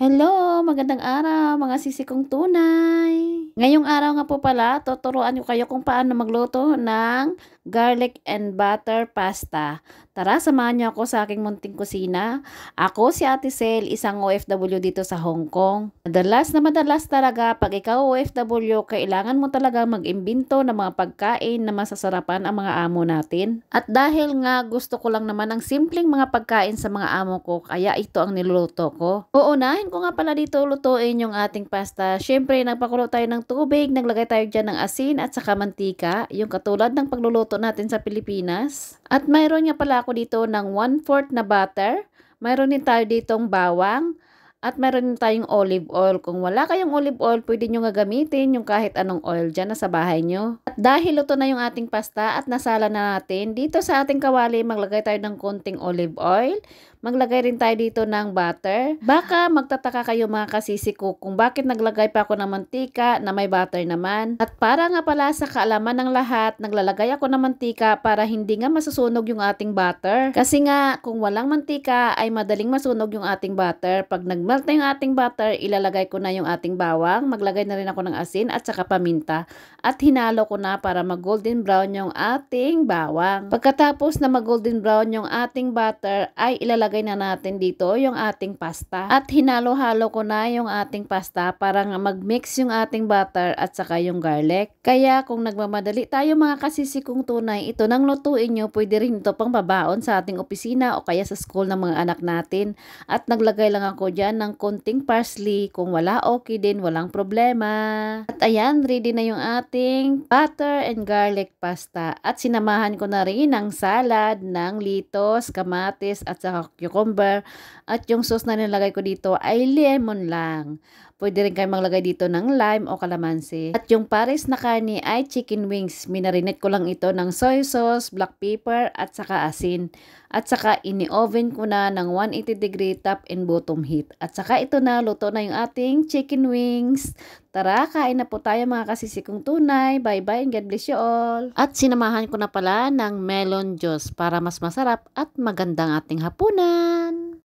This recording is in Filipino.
Hello! Magandang araw mga sisi kong tunay! Ngayong araw nga po pala, tuturuan ko kayo kung paano magluto ng garlic and butter pasta. Tara, samahan niyo ako sa aking munting kusina. Ako si Ate Sel, isang OFW dito sa Hong Kong. Madalas na madalas talaga, pag ikaw OFW, kailangan mo talaga mag-imbinto ng mga pagkain na masasarapan ang mga amo natin. At dahil nga gusto ko lang naman ang simpleng mga pagkain sa mga amo ko, kaya ito ang niluluto ko. Uunahin ko nga pala dito lutuin yung ating pasta. Siyempre, nagpakulo tayo ng tubig, naglagay tayo dyan ng asin at saka mantika, yung katulad ng pagluluto natin sa Pilipinas. At mayroon nga pala ako ako dito ng 1 4 na butter. Mayroon din tayo ditong bawang, at meron tayong olive oil. Kung wala kayong olive oil, pwede nyo nga gamitin yung kahit anong oil dyan na sa bahay nyo. At dahil luto na yung ating pasta at nasala na natin, dito sa ating kawali, maglagay tayo ng konting olive oil. Maglagay rin tayo dito ng butter. Baka magtataka kayo mga kasisiko kung bakit naglagay pa ako ng mantika na may butter naman. At para nga pala sa kaalaman ng lahat, naglalagay ako ng mantika para hindi nga masusunog yung ating butter. Kasi nga, kung walang mantika, ay madaling masunog yung ating butter pag nag Melt na yung ating butter, ilalagay ko na yung ating bawang, maglagay na rin ako ng asin at saka paminta. At hinalo ko na para mag-golden brown yung ating bawang. Pagkatapos na mag-golden brown yung ating butter, ay ilalagay na natin dito yung ating pasta. At hinalo-halo ko na yung ating pasta para mag-mix yung ating butter at saka yung garlic. Kaya kung nagmamadali tayo mga kasisi kong tunay, ito nang lutuin nyo, pwede rin ito pang babaon sa ating opisina o kaya sa school ng mga anak natin. At naglagay lang ako dyan ng konting parsley. Kung wala, okay din, walang problema. At ayan, ready na yung ating butter and garlic pasta. At sinamahan ko na rin ng salad ng litos, kamatis at saka cucumber. At yung sauce na nilagay ko dito ay lemon lang. Pwede rin kayo maglagay dito ng lime o kalamansi. At yung Paris na kani ay chicken wings. Minarinate ko lang ito ng soy sauce, black pepper at saka asin. At saka ini-oven ko na ng 180 degree top and bottom heat. At saka ito na, luto na yung ating chicken wings. Tara, kain na po tayo mga kasisikong tunay. Bye-bye and God bless you all. At sinamahan ko na pala ng melon juice para mas masarap at magandang ating hapunan.